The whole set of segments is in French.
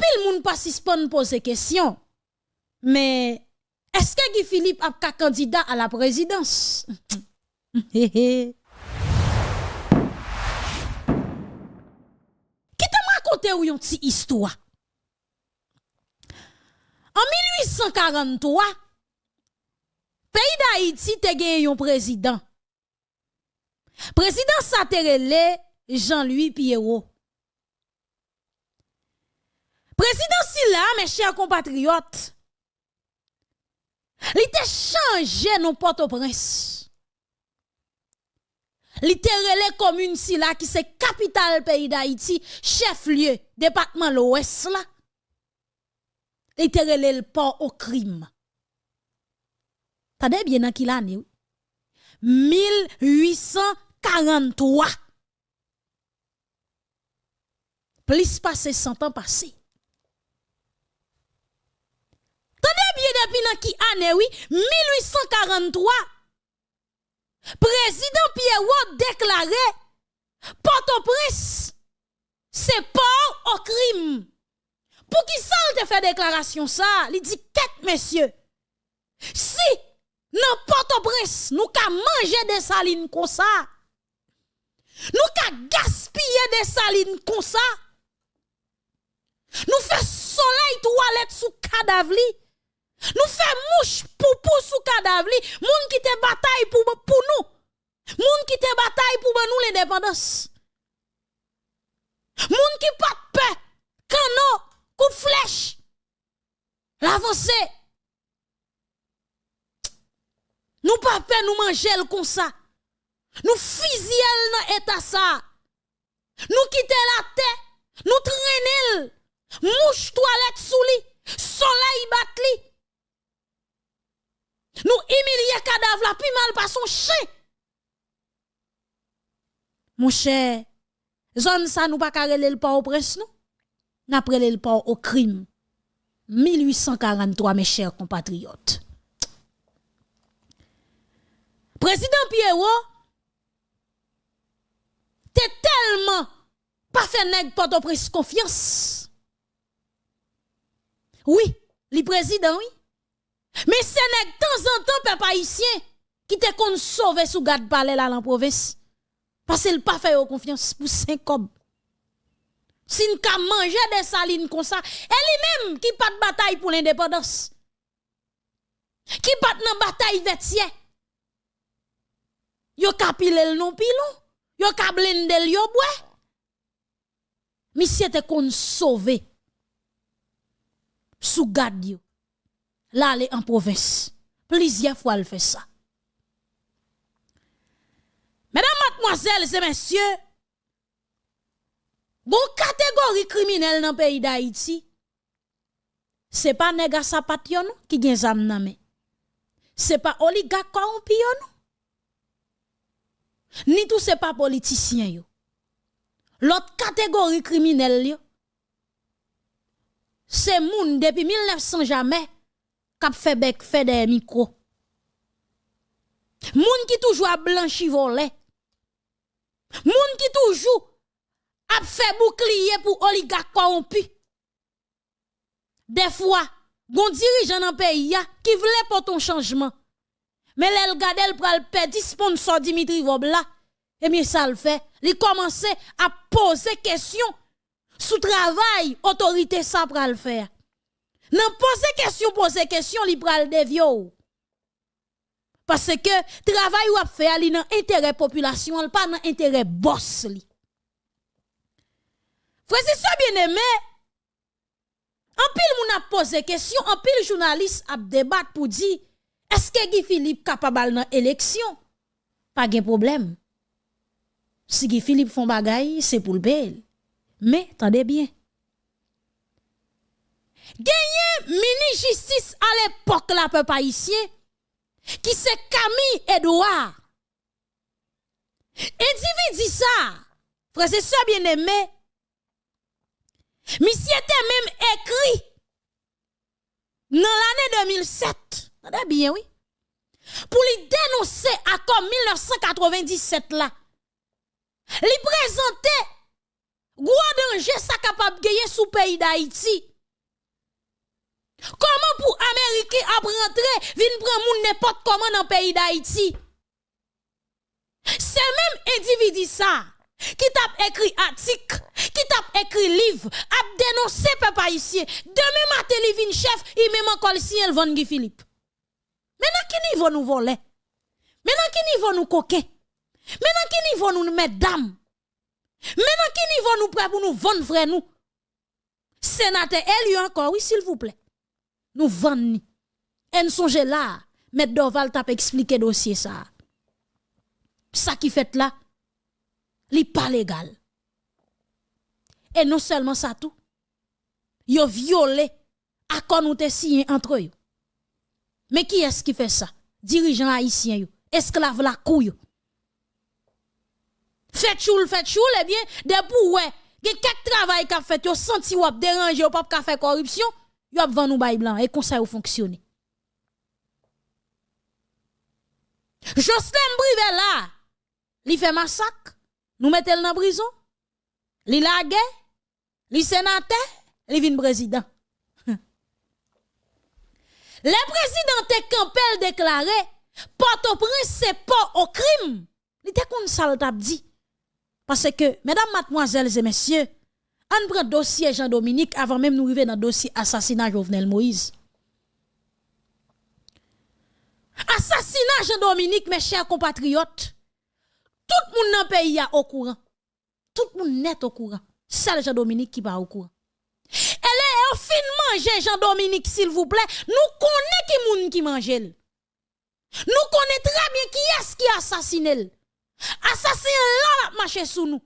pile moun pas suspend poser question. Mais est-ce que Guy Philippe a ka candidat à la présidence Qui m'a raconté ou yon petite histoire En 1843, pays d'Haïti te gagné un président. Président Saterele Jean-Louis Pierrot. Président Silla, mes chers compatriotes, il était changé nos Port-au-Prince. L'été relève la commune Silla qui c'est capitale pays d'Haïti, chef-lieu département l'Ouest là. Il le port au crime. Tade bien dans qui l'année 1843. Plus passé 100 ans passé. Tenez bien depuis qui année oui 1843 Président Pierrot déclaré Port-au-Prince c'est pas au crime. Pour qui ça te fait déclaration ça Il dit Qu'est-ce, messieurs. Si dans Port-au-Prince nous ka manger des salines comme ça. Nous ka gaspiller des salines comme ça. Nous fait soleil toilette sous cadavre nous faisons mouche pour pour sous cadavre, moun qui te bataille pour pour nous. Moun qui te bataille pour nous l'indépendance. Moun qui pas de paix, canon, coup de flèche. l'avancer. Nous pas peur nous manger comme ça. Nous fusillons dans état ça. Nous quittons la terre, nous traînons. Mouche toilette sous lit, soleil bat nous humilier cadavre la puis mal par son chien. Mon cher, zone ça nous pas carré le pas au presse, non? N'après le pas au crime. 1843, mes chers compatriotes. Président Pierrot, t'es tellement pas fait nèg porte prise confiance. Oui, le président, oui. Mais c'est de temps en temps, peuple haïtien, qui te qu'on sauver sous garde palais là en province. Parce qu'il pas fait confiance pour 5 hommes. Si nous manger des salines comme ça, elle même qui pas de bataille pour l'indépendance. Qui bat dans bataille vêtière. Yo kapile non pilon. Yo kablendel yo si Monsieur te kon sauvé. Sous garde yo. Là, est en province. Plusieurs fois, elle fait ça. Mesdames, mademoiselles et messieurs, bon catégorie criminelle dans le pays d'Haïti, ce n'est pas nèg sapation qui gen zam nan Ce C'est pas oligarque corrompu non. Ni tout c'est pas politicien L'autre catégorie criminelle yo, c'est moun depuis 1900 jamais kap a fait des micros. Moun qui toujours a blanchi vole. Moun qui toujours a fait bouclier pour oligarque corrompu. Des fois, gon dirigeant dans pays qui voulait pour ton changement. Mais l'el gadel pral perdre sponsor Dimitri Vobla. Et bien ça le fait, il commencé à poser question sous travail autorité ça pral faire. Nan pose question, pose question, li pral devyo. Parce que travail ou a fait li nan intérêt population, pas nan intérêt boss li. Frère, bien aimé. En pile moun a posé question, en pile journaliste a débat pour dire est-ce que Guy Philippe capable dans élection Pas de problème. Si Guy Philippe font bagaille, c'est pour le bel. Mais attendez bien. Gagner justice à l'époque, la peuple haïtien, qui c'est Camille Edouard. Individu ça, frère, c'est ça bien aimé. Monsieur était même écrit dans l'année 2007. bien, oui. Pour les dénoncer à comme 1997 là. Lui présenter gros danger ça capable gagner sous pays d'Haïti. Comment pour Américains après rentrer, vin prendre moun n'importe comment dans le pays d'Haïti? C'est même individu ça qui t'a écrit article, qui t'a écrit livre, a dénoncé papa ici. Demain matin, il vient chef, il même encore le signe vend Guy Philippe. Maintenant, qui va nous voler? Maintenant, qui va nous coquer? Maintenant, qui va nous mettre dame? Maintenant, qui va nous prêter pour nous vendre vrai nous? Sénateur a encore, oui, s'il vous plaît nous vendre. nous songe là, M. Dorval t'a expliqué dossier ça. Ça qui fait là, n'est pas légal. Et non seulement ça tout, yo violé quoi nous te signé entre eux. Mais qui est-ce qui fait ça? Dirigeant haïtien esclaves esclave la couille. Faites chou, fait chou, eh bien, des ouais. ouais. Quel travail qu'a fait, yo senti ou déranger, ou pas qu'a fait corruption. Yo ap van nou bay blanc et comme ça yo fonctionne. Jocelyn Brive là, li fait massacre, nous mettons dans prison. Li il li sénateur, li vin président. Le président te campel déclaré, Port-au-Prince c'est pas au crime. Li te kon sa dit. Parce que, mesdames, mademoiselles et messieurs, on prend dossier Jean-Dominique avant même nous arriver dans le dossier assassinat Jovenel Moïse. Assassinat Jean-Dominique, mes chers compatriotes. Tout le monde dans le pays est au courant. Tout le monde est au courant. C'est Jean-Dominique qui est au courant. Elle est au fin manger Jean-Dominique, s'il vous plaît. Nous connaissons qui monde qui mange. Nous connaissons très bien qui est-ce qui assassine. Assassin là, marché sous nous.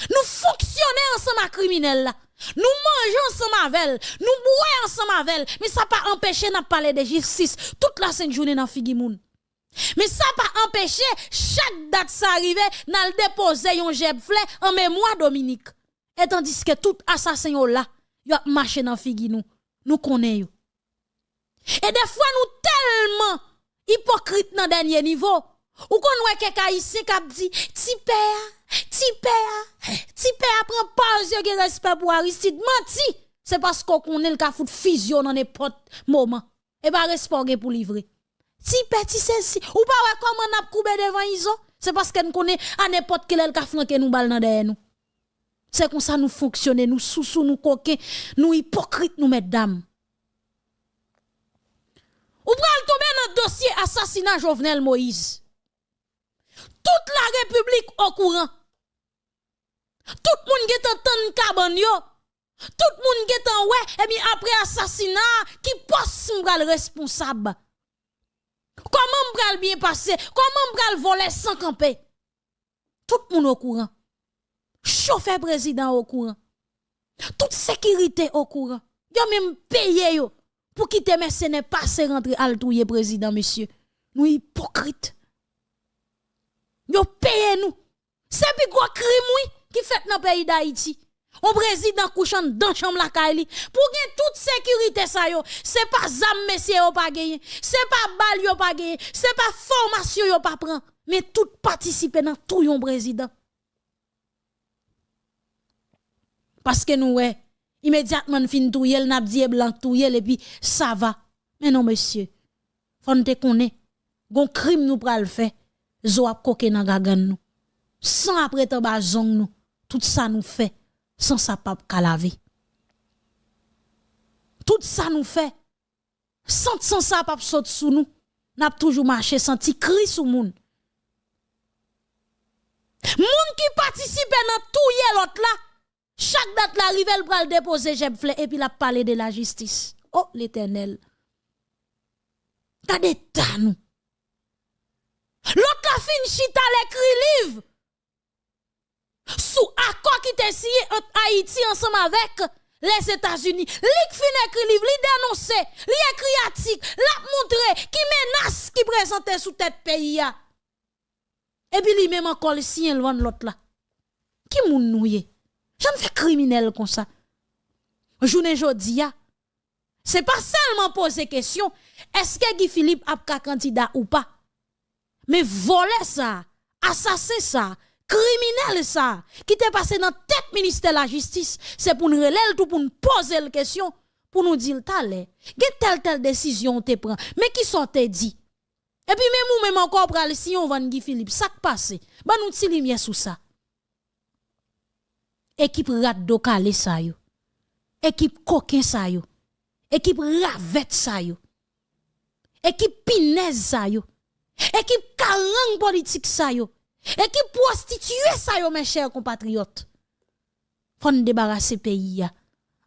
Nous fonctionnons ensemble à criminel Nous mangeons ensemble avec elle. Nous buvons ensemble avec elle. Mais ça pas empêché de parler de justice toute la sainte journée dans Figimoun. Mais ça pas empêché chaque date ça arrivait n'a déposer un jeb en mémoire Dominique. Et tandis que tout assassin là, a marché dans Figi nous. Nous connaissons. Et des fois nous tellement hypocrites dans dernier niveau. Ou qu'on voit quelqu'un ici qui dit, petit père, Tipea, Tipea prend pause yo respect pour Aristide. Menti, c'est parce qu'on connaît le cafou de fusion dans n'importe moment. Et pas respect pour livrer. Tipea, ti si Ou pas comment comment a coupé devant Iso? C'est parce qu'on connaît à n'importe quel cas flanquer nous balle dans derrière nous. C'est comme ça nous fonctionner, nous sous nous coquins, nous hypocrites nous mesdames. Ou pral tomber dans le dossier assassinat Jovenel Moïse. Toute la République au courant. Tout le monde est en tant Tout le monde est en ouais, et bien après assassinat, qui pense le responsable? Comment m'bral bien passer? Comment m'bral voler sans camper? Tout le monde au courant. Chauffeur président au courant. Toute sécurité au courant. Yo même payé yo pour quitter pas passer rentrer à le président monsieur. Nous hypocrites. Yo payé nous. C'est pourquoi gros crime oui qui fait dans le pays d'Haïti. Au président couchant dans chambre la Kaili. Pour gagner toute sécurité ça yo, c'est pas zam ne yo pas gagné, c'est pas balle yo pas gagné, c'est pas formation yo pas prend, mais tout participer dans tout le président. Parce que nous immédiatement, immédiatement fin tout yel n'a dit blanc tout et puis ça va. Mais non monsieur, faut te connaît. Gon crime nous pral fait, zo ap koke nan gagan nous. Sans après t'en bas zong nous tout ça nous fait sans sa pape calaver. Tout ça nous fait sans sans sa pape saute sous nous. N'a toujours marché sans t'y cri sous moun. Moun qui participe dans tout yé l'autre là. Chaque date la rivel pral déposer j'aime et puis la parlé de la justice. Oh l'Éternel. T'as des nous. L'autre la fin chita l'écrit livre sous accord qui te signé entre Haïti ensemble avec les États-Unis. Lik fin écrit livre, li dénoncé, li écrit article, l'a montré qui menace qui présentait sous tête pays Et puis lui même encore signe loin de l'autre là. Qui moun nouye? J'aime pas criminel comme ça. Journée jodia. C'est pas seulement poser question, est-ce que Guy Philippe a candidat ou pas? Mais voler ça, assassiner ça, criminel ça, qui t'est passé dans tête ministère de la justice, c'est pour nous relèver, tout pour nous poser la question, pour nous dire t'allais, telle telle décision te prend, mais qui sont te dit? Et puis même ou même encore pral si on Van Guy Philippe, ça qui passe, Ben nous t'y sur ça. Équipe rat ça ça yo. Équipe coquin ça yo. Équipe ravette ça yo. Équipe pinaise ça yo. Équipe carang politique ça yo. Et qui prostitue ça, yo, mes chers compatriotes. Faut nous débarrasser pays,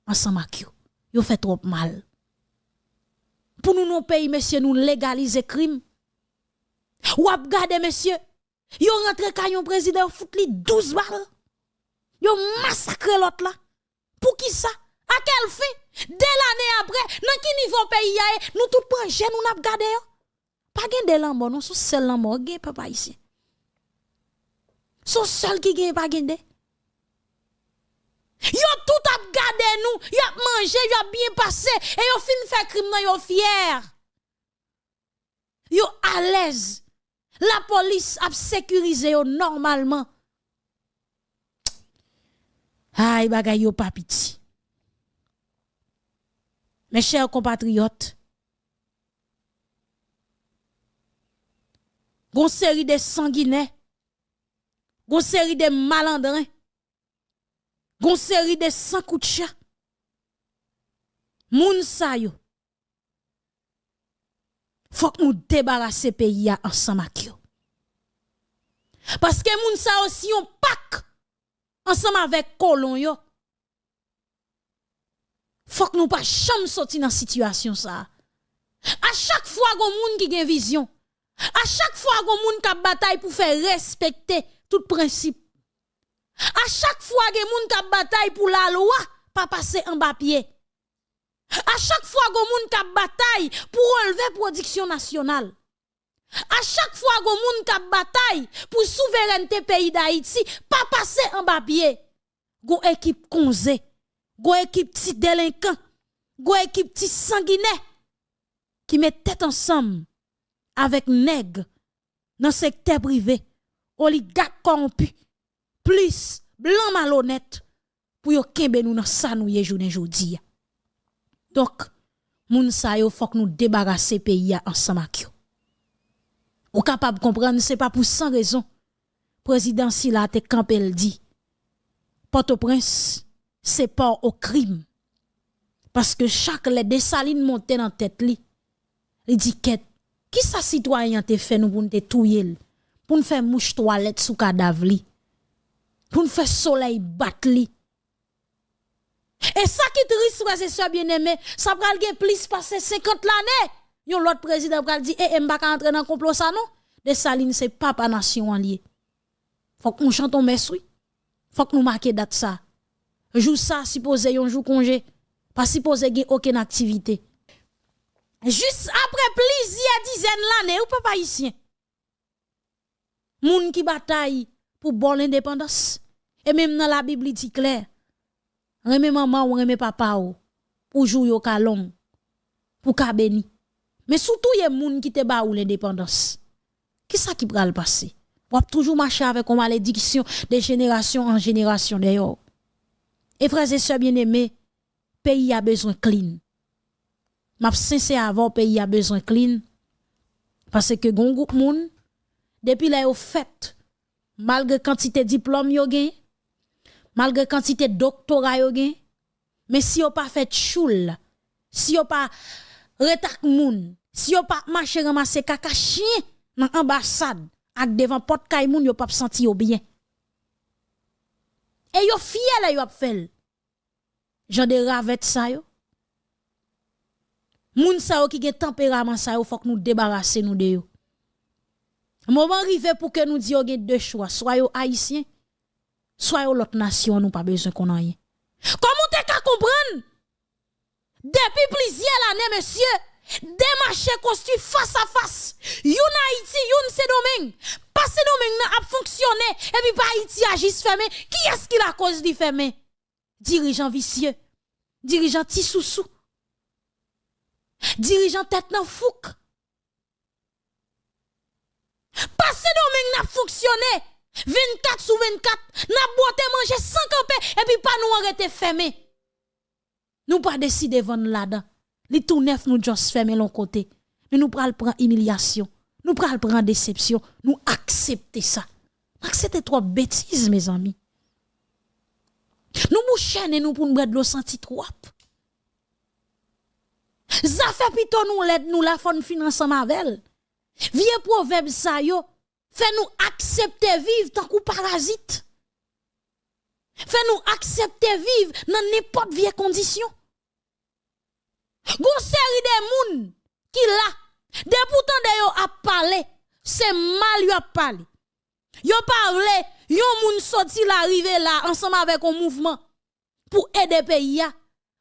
ensemble avec yo. Yo fait trop mal. Pour nous, nos pays, messieurs, nous légaliser crime. Ou ap gade, messieurs, yo rentre le président fout li 12 balles. Yo massacre l'autre là. Pour qui ça? À quel fin? Dès l'année après, dans qui niveau pays a eh, nous tout prend nous n'ap gade Pas gen de lambo, non sommes seuls lambo, papa ici. Son seul qui gagne pas Ils Yo tout a gardé nous, yo a mangé, yo a bien passé et yo fin fait crime sont fiers. fier. Yo à l'aise. La police a sécurisé yo normalement. Aïe bagay yo pas Mes chers compatriotes, vous série de sanguinaires Gon série de malandrins. Gon série de sans coup Moun sa yo. Faut que nous débarrasser pays ensemble avec yo. Parce que moun sa aussi on pack ensemble avec colon yo. Faut que nous pas jamais sortir dans situation ça. À chaque fois gon moun qui gen vision, à chaque fois gon moun qui bataille pour faire respecter tout principe. À chaque fois que moun bataille pour la loi, pas passer en bas pied. À chaque fois que moun bataille pour enlever production nationale. À chaque fois que moun bataille pour souveraineté pays d'Haïti, pas passer en bas pied. équipe konze, go équipe petit délinquant, go équipe petit sanguinaire qui met ensemble avec nègre dans secteur privé oligarque corrompu, plus blanc malhonnête, pour yo kembe nous dans sa nous journée jodi. Donc, moun sa yo faut que nous débarrasser pays ensemble yo. Ou capable comprendre, c'est pas pour sans raison. Président Sila te campel dit, Port-au-Prince, c'est pas au crime. Parce que chaque les dessalines montait dans tête li, il dit qui sa citoyen te fait nous pour nous touiller pour nous faire mouche toilette sous cadavre pour nous faire soleil battre Et ça qui triste vous et bien-aimé, ça va aller plus passer 50 l'année. Yon l'autre président pral dit eh vais eh, pas entrer dans complot ça non. De Saline c'est papa nation en Faut qu'on chante on merci. Faut que nous marquer date ça. Jour ça supposé yon jour congé. Pas supposé gain aucune activité. Juste après plusieurs dizaines l'année ou papa ici. Moun qui bataille pour bon l'indépendance Et même dans la Bible dit clair. Remè maman ou remè papa ou pour jouer au calon pour ka béni. Mais surtout y a moun qui te ba ou l'indépendance. Qui ça qui pral passer On toujours marcher avec une malédiction de génération en génération d'ailleurs. Et frères et sœurs bien-aimés, pays a besoin clean. M'a sincère avant pays a besoin clean parce que gon groupe moun depuis là, au fait, malgré quantité de diplômes gen, malgré quantité de doctorat yo gen, mais si yo pas fait choule, si yo pas retak moun, si yo pas marché ramasser caca chien dans ambassade, ak devant porte kay moun yo pas senti yon bien. Et yo fiel là yo ap fait. J'en de ravet ça yo. Moun sa yon ki gen tempérament sa faut que nous débarrasser nous de yo. Moment arrivé pour que nous disions deux choix, soit haïtiens, haïtiens soit l'autre nation, nous pas besoin qu'on aille. Comment t'es qu'à comprendre? Depuis plusieurs années, monsieur, des marchés construits face à face. Youn Haïti, yon c'est domaine. Pas ces domaine a fonctionné et puis pas Haïti juste fermé. Qui est-ce qui la cause du fermé? Dirigeant vicieux, dirigeant tissousou, dirigeant tête dans fouque. Passez domaine n'a fonctionné. 24 sur 24, n'a boité manger sans camper et puis pas nous arrêter fermé. Nous pas décider vendre là-dedans. Les tout neufs nous juste fermé l'autre côté. Mais nous pral prendre humiliation, nous pral prendre déception, nous accepter ça. Accepter trop bêtises mes amis. Nous nous nous pour nous de l'eau senti trop. Ça fait plutôt nous l'aide nous la fon fin ensemble avec Vieux proverbe ça yo, fais-nous accepter vivre tant qu'on parasite. Fais-nous accepter vivre dans n'importe vieille condition. Gon série de moun qui là, des pourtant de yo a parlé, c'est mal yo a parlé. Yo parlé, yo moun sorti l'arrivée là ensemble avec un mouvement pour aider pays là.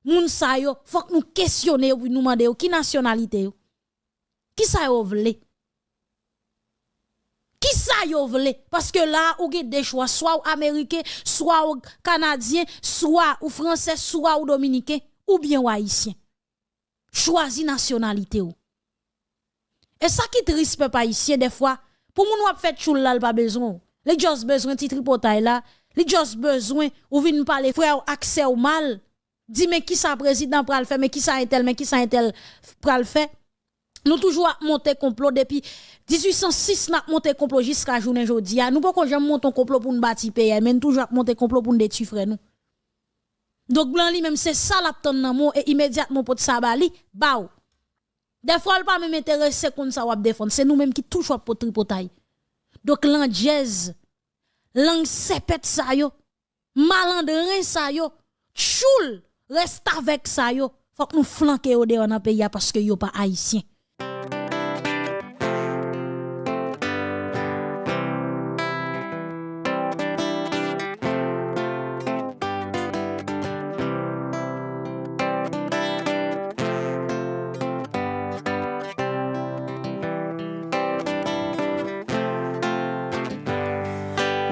Moun sa yo, faut que nous questionner nous demander oh, qui nationalité yo. Qui sa yo vle? Qui ça yo voulez Parce que là, ou avez des choix, soit ou américain, soit ou canadien, soit ou français, soit ou dominicain, ou bien ou haïtien. Choisis nationalité ou. Et ça qui triste, pas ici des fois, pour moun ap fait choul là, pas besoin. Les just besoin petit tripotay là, les just besoin ou vin parler frère accès au mal. Dis mais qui ça président pral faire, mais qui ça intel, tel, mais qui ça intel pral faire. Nous toujours monté complot depuis 1806 n'a monté complot jusqu'à aujourd'hui. Ah, nous pas jamais monter complot pour nous bâtir pays, hein? mais toujours monter complot pour nous détruire. nous. Donc blanc li même c'est ça l'attend dans mon et immédiatement pour ça bali bao. Des fois pas même intéressé qu'on ça wap défendre, c'est nous même qui toujours pour tripotaille. Donc l'anglaise c'est pète ça yo, malandrin ça yo, choul reste avec ça yo. Faut que nous flanquer au dehors dans pays parce que yo pas haïtien.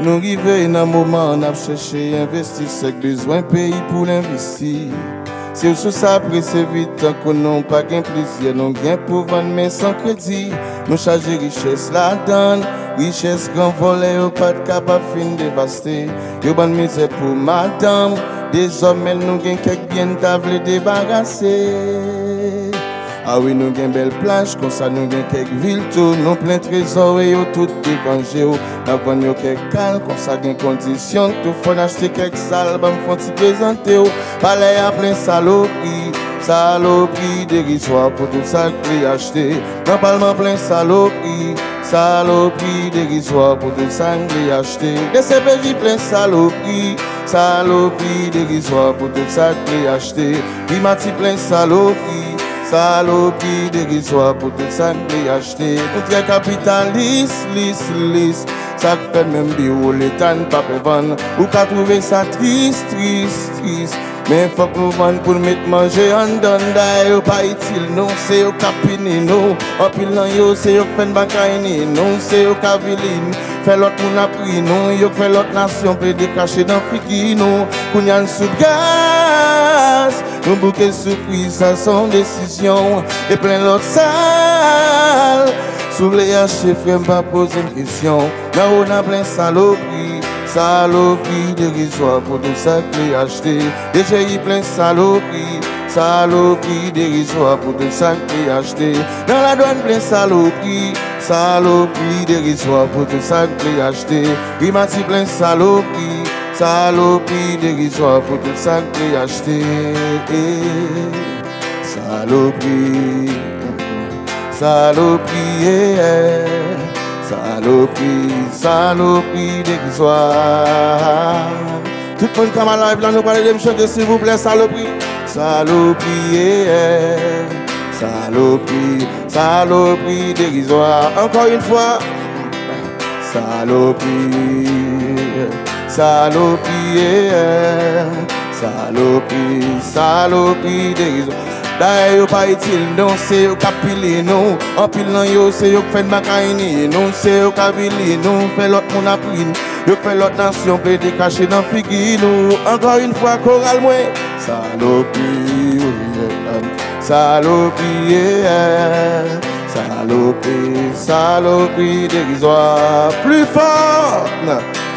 Nous arrivons à un moment où a cherché à investir C'est besoin pays pour l'investir Se ou sou sa apre se vitan konon pa gen plizye Non gen pou van men san kredi Non chaje riches la dan Riches gran volen ou pat ka pa fin devaste Yo ban mize pou madame De zomen non gen kek gen ta vle debarase Ah oui, nous avons belle plage, comme ça nous avons quelques villes, tout, nous plein trésor et tout dépangé. Nous avons oh. quelques calmes, comme ça nous conditions, tout faut acheter quelques salles, ben faut s'y présenter. Oh. Palais à plein saloperie, saloperie dérisoire pour tout ça que acheté Dans parlement plein saloperie, saloperie dérisoire pour tout ça que acheté Des CPJ plein saloperie. Saloperie dérisoire pour tout ça que acheté Bimati plein saloperie. Salopi de rizwa pou te san li achte Moutre kapitan lis, lis, lis Sak fè mèm bi ou letan pa pè van Ou ka prouve sa tris, tris, tris Mè fò prouve an pou mèt manje Andan da yo pa itil nou Se yo kapine nou Opil nan yo se yo fèn bankayine nou Se yo kavilin fè lot moun apri nou Yo fè lot nasyon pè de kache dan fikino Kounyan soubgan Nous Un bouquet surprise à son décision Et plein l'autre salle Sous les haches, frère pas, poser une question Là on a plein saloperie Saloperie dérisoire pour tout ça que j'ai acheté plein saloperie Saloperie dérisoire pour tout ça que j'ai Dans la douane plein saloperie Saloperie dérisoire pour tout ça acheter. j'ai acheté dit plein saloperie Saloperie dérisoire pour tout ça que j'ai acheté. Saloperie, saloperie, eh, eh. saloperie, saloperie dérisoire. Tout le monde qui a live là, nous parlons de me chanter s'il vous plaît, saloperie. Saloperie, eh, saloperie, saloperie dérisoire. Encore une fois, saloperie. Salopie, eh, salopi, salopi dérision. D'ailleurs, yo pas non, c'est au capilé, non. En pilant yo, c'est au qui fait non, c'est au capilé, non, fait l'autre mon appui. Yo fait l'autre nation, plaidé caché dans Figuino. Encore une fois, choral, moi. Salopie, salopie, salopi, salopi dérisoire. Plus fort, non.